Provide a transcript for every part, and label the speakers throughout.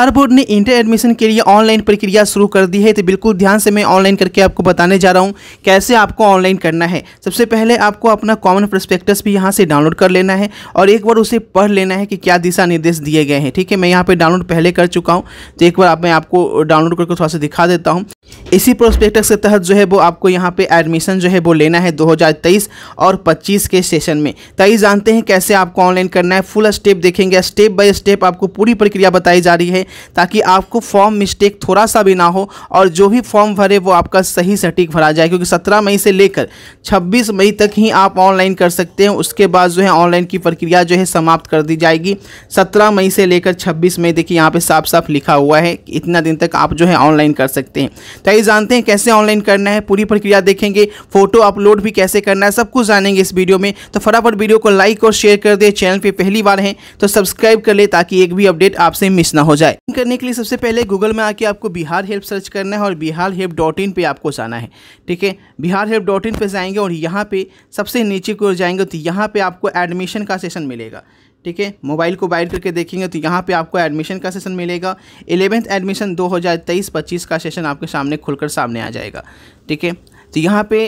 Speaker 1: हर board ने inter admission के लिए ऑनलाइन प्रक्रिया शुरू कर दी है तो बिल्कुल ध्यान से मैं ऑनलाइन करके आपको बताने जा रहा हूँ कैसे आपको ऑनलाइन करना है सबसे पहले आपको अपना कॉमन प्रस्पेक्टस भी यहाँ से डाउनलोड कर लेना है और एक बार उसे पढ़ लेना है कि क्या दिशा निर्देश दिए गए हैं ठीक है मैं यहाँ पर डाउनलोड पहले कर चुका हूँ तो एक बार आप मैं आपको डाउनलोड करके थोड़ा सा दिखा देता हूँ इसी प्रोस्पेक्टस के तहत जो है वो आपको यहाँ पे एडमिशन जो है वो लेना है 2023 और 25 के सेशन में तई तो जानते हैं कैसे आपको ऑनलाइन करना है फुल स्टेप देखेंगे स्टेप बाय स्टेप आपको पूरी प्रक्रिया बताई जा रही है ताकि आपको फॉर्म मिस्टेक थोड़ा सा भी ना हो और जो भी फॉर्म भरे वो आपका सही सटीक भरा जाए क्योंकि सत्रह मई से लेकर छब्बीस मई तक ही आप ऑनलाइन कर सकते हैं उसके बाद जो है ऑनलाइन की प्रक्रिया जो है समाप्त कर दी जाएगी सत्रह मई से लेकर छब्बीस मई देखिए यहाँ पर साफ साफ लिखा हुआ है इतना दिन तक आप जो है ऑनलाइन कर सकते हैं तो ये जानते हैं कैसे ऑनलाइन करना है पूरी प्रक्रिया देखेंगे फोटो अपलोड भी कैसे करना है सब कुछ जानेंगे इस वीडियो में तो फटाफट वीडियो को लाइक और शेयर कर दे चैनल पर पहली बार हैं तो सब्सक्राइब कर ले ताकि एक भी अपडेट आपसे मिस ना हो जाए टाइपिंग करने के लिए सबसे पहले गूगल में आके आपको बिहार हेल्प सर्च करना है और बिहार हेल्प डॉट इन पर आपको जाना है ठीक है बिहार हेल्प डॉट इन पर जाएंगे और यहाँ पे सबसे नीचे की ओर जाएंगे तो यहाँ पे आपको एडमिशन का सेशन मिलेगा ठीक है मोबाइल को बाइड करके देखेंगे तो यहाँ पे आपको एडमिशन का सेशन मिलेगा एलेवेंथ एडमिशन दो हज़ार तेईस पच्चीस का सेशन आपके सामने खुलकर सामने आ जाएगा ठीक है तो यहाँ पे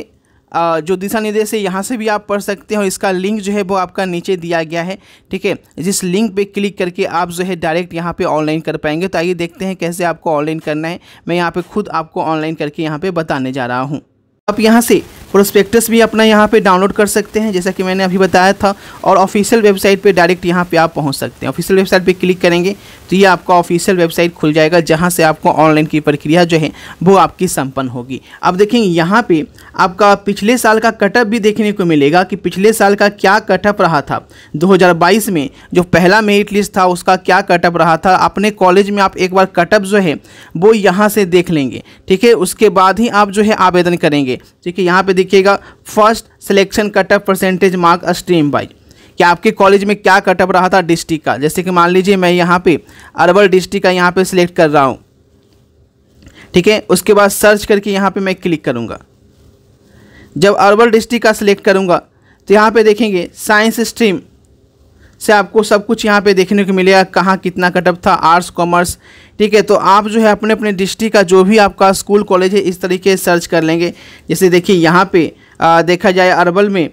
Speaker 1: जो दिशा निर्देश है यहाँ से भी आप पढ़ सकते हैं और इसका लिंक जो है वो आपका नीचे दिया गया है ठीक है जिस लिंक पे क्लिक करके आप जो है डायरेक्ट यहाँ पे ऑनलाइन कर पाएंगे तो आइए देखते हैं कैसे आपको ऑनलाइन करना है मैं यहाँ पे खुद आपको ऑनलाइन करके यहाँ पे बताने जा रहा हूँ आप यहाँ से प्रोस्पेक्टस भी अपना यहाँ पर डाउनलोड कर सकते हैं जैसा कि मैंने अभी बताया था और ऑफिशियल वेबसाइट पर डायरेक्ट यहाँ पर आप पहुँच सकते हैं ऑफिशियल वेबसाइट पर क्लिक करेंगे तो ये आपका ऑफिशियल वेबसाइट खुल जाएगा जहाँ से आपको ऑनलाइन की प्रक्रिया जो है वो आपकी संपन्न होगी अब देखें यहाँ पर आपका पिछले साल का कटअप भी देखने को मिलेगा कि पिछले साल का क्या कटअप रहा था 2022 में जो पहला मेरिट लिस्ट था उसका क्या कटअप रहा था अपने कॉलेज में आप एक बार कटअप जो है वो यहाँ से देख लेंगे ठीक है उसके बाद ही आप जो है आवेदन करेंगे ठीक है यहाँ पर देखिएगा first selection cutoff percentage mark stream wise कि आपके कॉलेज में क्या कटअप रहा था डिस्ट्रिक्ट का जैसे कि मान लीजिए मैं यहाँ पे अरवल डिस्ट्रिक्ट का यहाँ पे सिलेक्ट कर रहा हूँ ठीक है उसके बाद सर्च करके यहाँ पे मैं क्लिक करूँगा जब अर्बल डिस्ट्रिक्ट का सिलेक्ट करूँगा तो यहाँ पर देखेंगे साइंस स्ट्रीम से आपको सब कुछ यहाँ पे देखने को मिलेगा कहाँ कितना कटअप था आर्ट्स कॉमर्स ठीक है तो आप जो है अपने अपने डिस्ट्रिक्ट का जो भी आपका स्कूल कॉलेज है इस तरीके से सर्च कर लेंगे जैसे देखिए यहाँ पे आ, देखा जाए अरबल में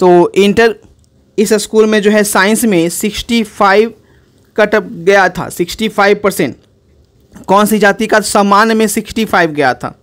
Speaker 1: तो इंटर इस स्कूल में जो है साइंस में 65 कटअप गया था 65 परसेंट कौन सी जाति का सामान्य में सिक्सटी गया था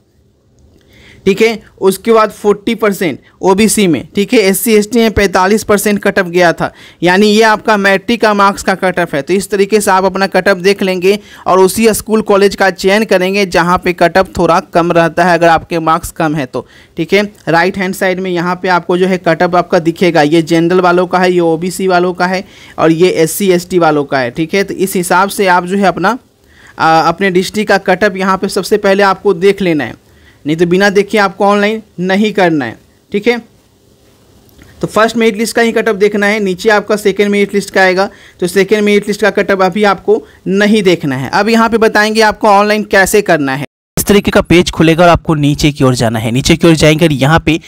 Speaker 1: ठीक है उसके बाद 40 परसेंट ओ में ठीक है एस सी एस टी में पैंतालीस परसेंट कटअप गया था यानी ये आपका मैट्रिक का मार्क्स का कटअप है तो इस तरीके से आप अपना कटअप देख लेंगे और उसी स्कूल कॉलेज का चयन करेंगे जहाँ पे कटअप थोड़ा कम रहता है अगर आपके मार्क्स कम है तो ठीक है राइट हैंड साइड में यहाँ पर आपको जो है कटअप आपका दिखेगा ये जनरल वालों का है ये ओ वालों का है और ये एस सी वालों का है ठीक है तो इस हिसाब से आप जो है अपना आ, अपने डिस्ट्रिक्ट का कटअप यहाँ पे सबसे पहले आपको देख लेना है नहीं तो बिना देखे आपको ऑनलाइन नहीं करना है ठीक है तो फर्स्ट मेरिट लिस्ट का ही कटअप देखना है नीचे आपका सेकेंड मेरिट लिस्ट का आएगा तो सेकेंड मेरिट लिस्ट का कटअप अभी आपको नहीं देखना है अब यहाँ पे बताएंगे आपको ऑनलाइन कैसे करना है तरीके का पेज खुलेगा और आपको नीचे की ओर जाना है नीचे की ओर जाएंगे यहाँ पे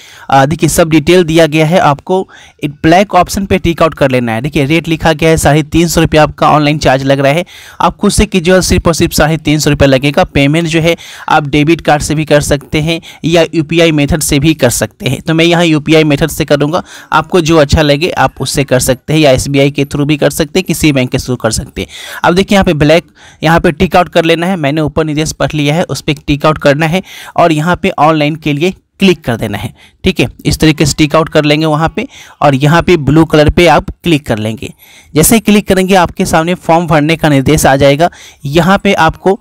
Speaker 1: देखिए सब डिटेल दिया गया है आपको एक ब्लैक ऑप्शन पे टिकआउट कर लेना है देखिए रेट लिखा गया है साढ़े तीन सौ रुपया आपका ऑनलाइन चार्ज लग रहा है आप खुद से और सिर्फ और सिर्फ साढ़े तीन सौ रुपया लगेगा पेमेंट जो है आप डेबिट कार्ड से भी कर सकते हैं या यू मेथड से भी कर सकते हैं तो मैं यहाँ यू मेथड से करूँगा आपको जो अच्छा लगे आप उससे कर सकते हैं या एस के थ्रू भी कर सकते हैं किसी बैंक के थ्रू कर सकते हैं अब देखिए यहाँ पे ब्लैक यहाँ पे आउट कर लेना है मैंने ऊपर निर्देश पढ़ लिया है उस पर टिकआउट करना है और यहाँ पे ऑनलाइन के लिए क्लिक कर देना है ठीक है इस तरीके से टिक आउट कर लेंगे वहाँ पे और यहाँ पे ब्लू कलर पे आप क्लिक कर लेंगे जैसे ही क्लिक करेंगे आपके सामने फॉर्म भरने का निर्देश आ जाएगा यहाँ पर आपको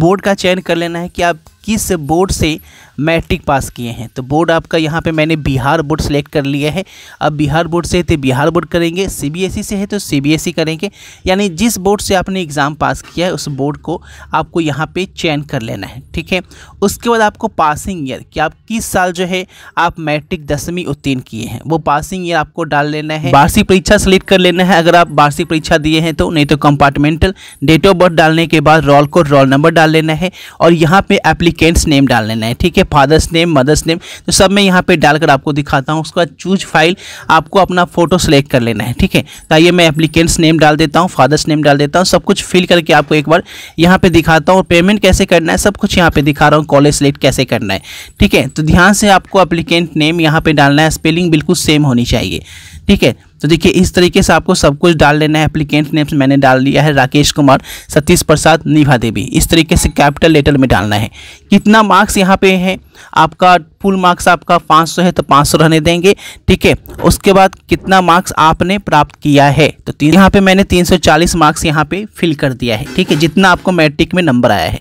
Speaker 1: बोर्ड का चयन कर लेना है कि आप किस बोर्ड से मैट्रिक पास किए हैं तो बोर्ड आपका यहाँ पे मैंने बिहार बोर्ड सेलेक्ट कर लिया है अब बिहार तो बोर्ड e से है तो बिहार बोर्ड करेंगे सीबीएसई से है तो सीबीएसई करेंगे यानी जिस बोर्ड से आपने एग्ज़ाम पास किया है उस बोर्ड को आपको यहाँ पे चयन कर लेना है ठीक है उसके बाद आपको पासिंग ईयर कि आप किस साल जो है आप मैट्रिक दसवीं उत्तीर्ण किए हैं वो पासिंग ईयर आपको डाल लेना है वार्षिक परीक्षा सेलेक्ट कर लेना है अगर आप वार्षिक परीक्षा दिए हैं तो नहीं तो कंपार्टमेंटल डेट ऑफ बर्थ डालने के बाद रोल को रोल नंबर डाल लेना है और यहाँ पर एप्लीकेशन एप्लीकेंट्स नेम डाल लेना है ठीक है फादर्स नेम मदर्स नेम तो सब मैं यहाँ पे डालकर आपको दिखाता हूँ उसके बाद चूज फाइल आपको अपना फोटो सेलेक्ट कर लेना है ठीक है तो आइए मैं एप्लीकेंट्स नेम डाल देता हूँ फादर्स नेम डाल देता हूँ सब कुछ फिल करके आपको एक बार यहाँ पे दिखाता हूँ पेमेंट कैसे करना है सब कुछ यहाँ पर दिखा रहा हूँ कॉलेज सेलेक्ट कैसे करना है ठीक है तो ध्यान से आपको अप्लीकेंट नेम यहाँ पर डालना है स्पेलिंग बिल्कुल सेम होनी चाहिए ठीक है तो देखिए इस तरीके से आपको सब कुछ डाल लेना है एप्लीकेंट नेम्स मैंने डाल लिया है राकेश कुमार सतीश प्रसाद निभा देवी इस तरीके से कैपिटल लेटर में डालना है कितना मार्क्स यहाँ पे है आपका फुल मार्क्स आपका 500 है तो 500 रहने देंगे ठीक है उसके बाद कितना मार्क्स आपने प्राप्त किया है तो तीन यहाँ पे मैंने 340 मार्क्स यहाँ पे फिल कर दिया है ठीक है जितना आपको मैट्रिक में नंबर आया है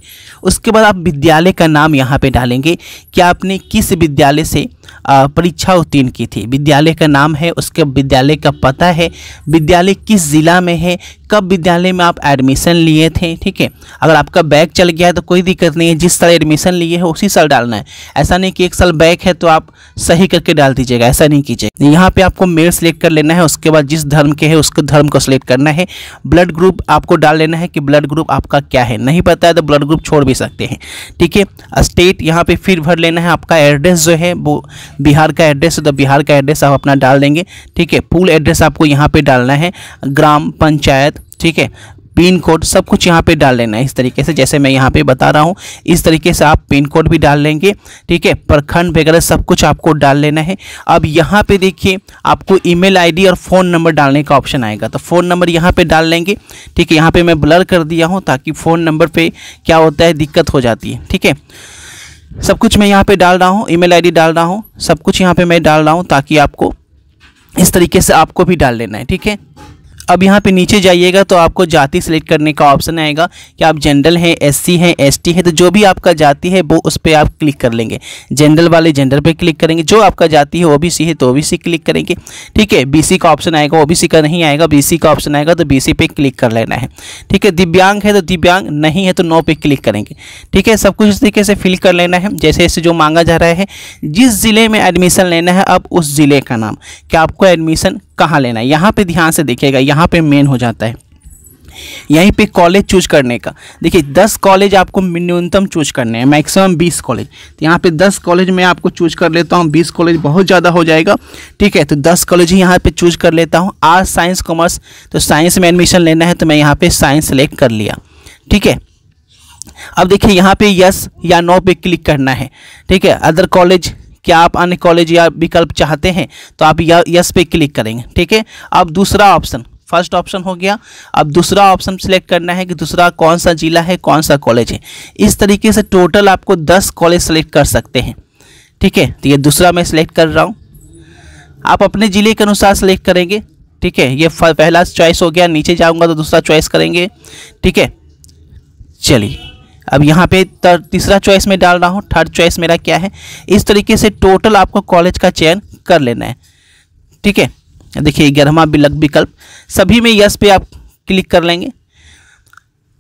Speaker 1: उसके बाद आप विद्यालय का नाम यहाँ पे डालेंगे कि आपने किस विद्यालय से परीक्षा उत्तीर्ण की थी विद्यालय का नाम है उसके विद्यालय का पता है विद्यालय किस ज़िला में है कब विद्यालय में आप एडमिशन लिए थे ठीक है अगर आपका बैग चल गया है तो कोई दिक्कत नहीं है जिस साल एडमिशन लिए है उसी साल डालना है ऐसा नहीं कि एक साल बैग है तो आप सही करके डाल दीजिएगा ऐसा नहीं कीजिए यहाँ पे आपको मेल सेलेक्ट कर लेना है उसके बाद जिस धर्म के है उसके धर्म को सिलेक्ट करना है ब्लड ग्रुप आपको डाल लेना है कि ब्लड ग्रुप आपका क्या है नहीं पता है तो ब्लड ग्रुप छोड़ भी सकते हैं ठीक है स्टेट यहाँ पर फिर भर लेना है आपका एड्रेस जो है वो बिहार का एड्रेस है तो बिहार का एड्रेस आप अपना डाल देंगे ठीक है फुल एड्रेस आपको यहाँ पर डालना है ग्राम पंचायत ठीक है पिन कोड सब कुछ यहाँ पे डाल लेना है इस तरीके से जैसे मैं यहाँ पे बता रहा हूँ इस तरीके से आप पिन कोड भी डाल लेंगे ठीक है प्रखंड वगैरह सब कुछ आपको डाल लेना है अब यहाँ पे देखिए आपको ईमेल आईडी और फ़ोन नंबर डालने का ऑप्शन आएगा तो फ़ोन नंबर यहाँ पे डाल लेंगे ठीक है यहाँ पर मैं ब्लर कर दिया हूँ ताकि फ़ोन नंबर पर क्या होता है दिक्कत हो जाती है ठीक है सब कुछ मैं यहाँ पर डाल रहा हूँ ई मेल डाल रहा हूँ सब कुछ यहाँ पर मैं डाल रहा हूँ ताकि आपको इस तरीके से आपको भी डाल लेना है ठीक है अब यहाँ पे नीचे जाइएगा तो आपको जाति सेलेक्ट करने का ऑप्शन आएगा कि आप जनरल हैं एससी हैं एसटी हैं तो जो भी आपका जाति है वो उस पर आप क्लिक कर लेंगे जनरल वाले जनरल पे क्लिक करेंगे जो आपका जाति है ओ सी है तो ओ सी क्लिक करेंगे ठीक है सी का ऑप्शन आएगा सी का नहीं आएगा सी का ऑप्शन आएगा तो सी पे क्लिक कर लेना है ठीक है दिव्यांग है तो दिव्यांग नहीं है तो नो पे क्लिक करेंगे ठीक है सब कुछ इस तरीके से फिल कर लेना है जैसे जैसे जो मांगा जा रहा है जिस ज़िले में एडमिशन लेना है अब उस ज़िले का नाम क्या आपको एडमिशन कहाँ लेना है यहाँ पे ध्यान से देखिएगा यहाँ पे मेन हो जाता है यहीं पे कॉलेज चूज करने का देखिए दस कॉलेज आपको न्यूनतम चूज करने हैं मैक्सिमम बीस कॉलेज तो यहाँ पे दस कॉलेज मैं आपको चूज कर लेता हूँ बीस कॉलेज बहुत ज़्यादा हो जाएगा ठीक है तो दस कॉलेज ही यहाँ पे चूज कर लेता हूँ आज साइंस कॉमर्स तो साइंस में एडमिशन लेना है तो मैं यहाँ पर साइंस सेलेक्ट कर लिया ठीक है अब देखिए यहाँ पे यस या नो पे क्लिक करना है ठीक है अदर कॉलेज क्या आप अन्य कॉलेज या विकल्प चाहते हैं तो आप यस पे क्लिक करेंगे ठीक है अब दूसरा ऑप्शन फर्स्ट ऑप्शन हो गया अब दूसरा ऑप्शन सेलेक्ट करना है कि दूसरा कौन सा जिला है कौन सा कॉलेज है इस तरीके से टोटल आपको दस कॉलेज सेलेक्ट कर सकते हैं ठीक है तो ये दूसरा मैं सिलेक्ट कर रहा हूँ आप अपने ज़िले के अनुसार सेलेक्ट करेंगे ठीक है ये पहला चॉइस हो गया नीचे जाऊँगा तो दूसरा चॉइस करेंगे ठीक है चलिए अब यहाँ पे तीसरा चॉइस में डाल रहा हूँ थर्ड चॉइस मेरा क्या है इस तरीके से टोटल आपको कॉलेज का चयन कर लेना है ठीक है देखिए ग्यारहवा विकल्प सभी में यस पे आप क्लिक कर लेंगे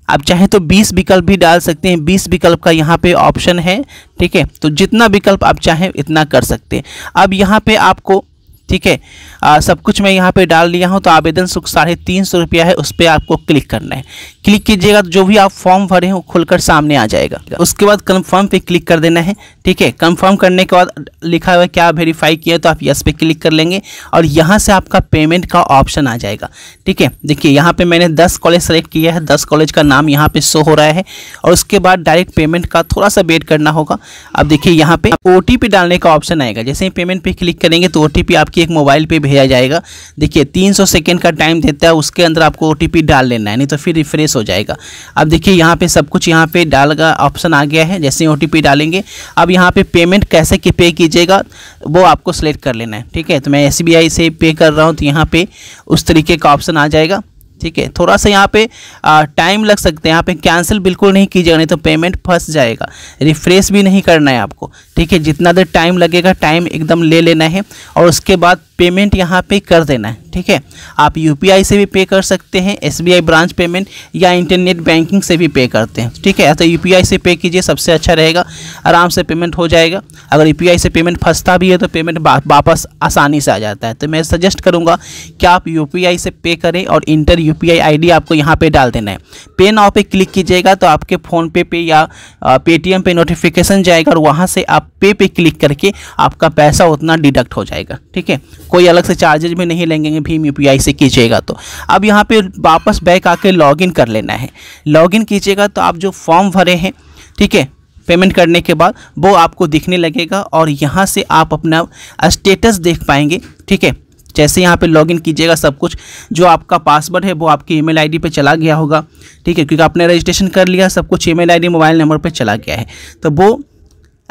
Speaker 1: आप चाहे तो 20 विकल्प भी डाल सकते हैं 20 विकल्प का यहाँ पे ऑप्शन है ठीक है तो जितना विकल्प आप चाहें इतना कर सकते हैं अब यहाँ पे आपको ठीक है सब कुछ मैं यहाँ पे डाल लिया हूँ तो आवेदन शुल्क साढ़े तीन सौ रुपया है उस पर आपको क्लिक करना है क्लिक कीजिएगा तो जो भी आप फॉर्म भरे हैं वो खुलकर सामने आ जाएगा उसके बाद कंफर्म पे क्लिक कर देना है ठीक है कंफर्म करने के बाद लिखा हुआ क्या वेरीफाई किया तो आप यस पे क्लिक कर लेंगे और यहाँ से आपका पेमेंट का ऑप्शन आ जाएगा ठीक है देखिए यहाँ पे मैंने दस कॉलेज सेलेक्ट किया है दस कॉलेज का नाम यहाँ पे शो हो रहा है और उसके बाद डायरेक्ट पेमेंट का थोड़ा सा वेट करना होगा अब देखिए यहाँ पे ओ डालने का ऑप्शन आएगा जैसे ही पेमेंट पे क्लिक करेंगे तो ओ आपकी एक मोबाइल पर भेजा जाएगा देखिए तीन सेकेंड का टाइम देता है उसके अंदर आपको ओ डाल लेना है नहीं तो फिर रिफ्रेश हो जाएगा अब देखिए यहाँ पे सब कुछ यहाँ पे डाल का ऑप्शन आ गया है जैसे ओ डालेंगे अब यहाँ पे पेमेंट कैसे कि पे कीजिएगा वो आपको सेलेक्ट कर लेना है ठीक है तो मैं एस से पे कर रहा हूँ तो यहाँ पर उस तरीके का ऑप्शन आ जाएगा ठीक है थोड़ा सा यहाँ पे टाइम लग सकते हैं यहाँ पे कैंसिल बिल्कुल नहीं कीजिएगा नहीं तो पेमेंट फंस जाएगा रिफ्रेश भी नहीं करना है आपको ठीक है जितना देर टाइम लगेगा टाइम एकदम ले लेना है और उसके बाद पेमेंट यहाँ पे कर देना है ठीक है आप यू से भी पे कर सकते हैं एस ब्रांच पेमेंट या इंटरनेट बैंकिंग से भी पे करते हैं ठीक है तो यू से पे कीजिए सबसे अच्छा रहेगा आराम से पेमेंट हो जाएगा अगर यू से पेमेंट फंसता भी है तो पेमेंट वापस आसानी से आ जाता है तो मैं सजेस्ट करूँगा कि आप यू से पे करें और इंटर यू पी आपको यहाँ पे डाल देना है पे नाव पे क्लिक कीजिएगा तो आपके फ़ोन पे पे या पेटीएम पे नोटिफिकेशन जाएगा और वहाँ से आप पे पे क्लिक करके आपका पैसा उतना डिडक्ट हो जाएगा ठीक है कोई अलग से चार्जेज भी नहीं लेंगे भीम यू से कीजिएगा तो अब यहाँ पर वापस बैक आके लॉगिन कर लेना है लॉगिन कीजिएगा तो आप जो फॉर्म भरे हैं ठीक है पेमेंट करने के बाद वो आपको दिखने लगेगा और यहाँ से आप अपना स्टेटस देख पाएंगे ठीक है जैसे यहाँ पे लॉगिन कीजिएगा सब कुछ जो आपका पासवर्ड है वो आपकी ईमेल आईडी पे चला गया होगा ठीक है क्योंकि आपने रजिस्ट्रेशन कर लिया सब कुछ ईमेल आईडी मोबाइल नंबर पर चला गया है तो वो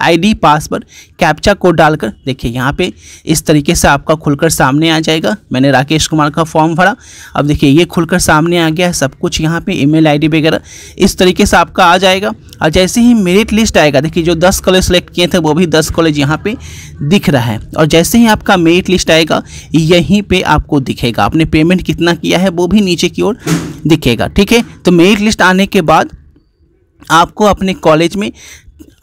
Speaker 1: आईडी पासवर्ड कैप्चा कोड डालकर देखिए यहाँ पे इस तरीके से आपका खुलकर सामने आ जाएगा मैंने राकेश कुमार का फॉर्म भरा अब देखिए ये खुलकर सामने आ गया है सब कुछ यहाँ पे ईमेल आईडी वगैरह इस तरीके से आपका आ जाएगा और जैसे ही मेरिट लिस्ट आएगा देखिए जो 10 कॉलेज सेलेक्ट किए थे वो भी 10 कॉलेज यहाँ पे दिख रहा है और जैसे ही आपका मेरिट लिस्ट आएगा यहीं पे आपको दिखेगा आपने पेमेंट कितना किया है वो भी नीचे की ओर दिखेगा ठीक है तो मेरिट लिस्ट आने के बाद आपको अपने कॉलेज में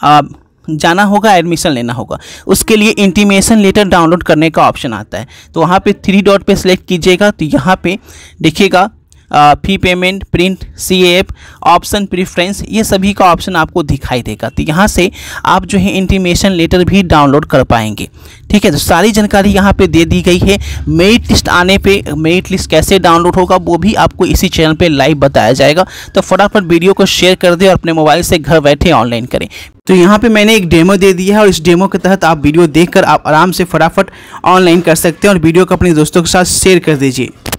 Speaker 1: आप जाना होगा एडमिशन लेना होगा उसके लिए इंटीमेशन लेटर डाउनलोड करने का ऑप्शन आता है तो वहाँ पे थ्री डॉट पे सेलेक्ट कीजिएगा तो यहाँ पे देखिएगा fee payment print C F option preference ये सभी का ऑप्शन आपको दिखाई देगा तो यहाँ से आप जो है इंटीमेशन लेटर भी डाउनलोड कर पाएंगे ठीक है तो सारी जानकारी यहाँ पे दे दी गई है मेरिट लिस्ट आने पे मेरिट लिस्ट कैसे डाउनलोड होगा वो भी आपको इसी चैनल पे लाइव बताया जाएगा तो फटाफट वीडियो को शेयर कर दें और अपने मोबाइल से घर बैठे ऑनलाइन करें तो यहाँ पे मैंने एक डेमो दे दिया है और इस डेमो के तहत आप वीडियो देखकर आप आराम से फटाफट ऑनलाइन कर सकते हैं और वीडियो को अपने दोस्तों के साथ शेयर कर दीजिए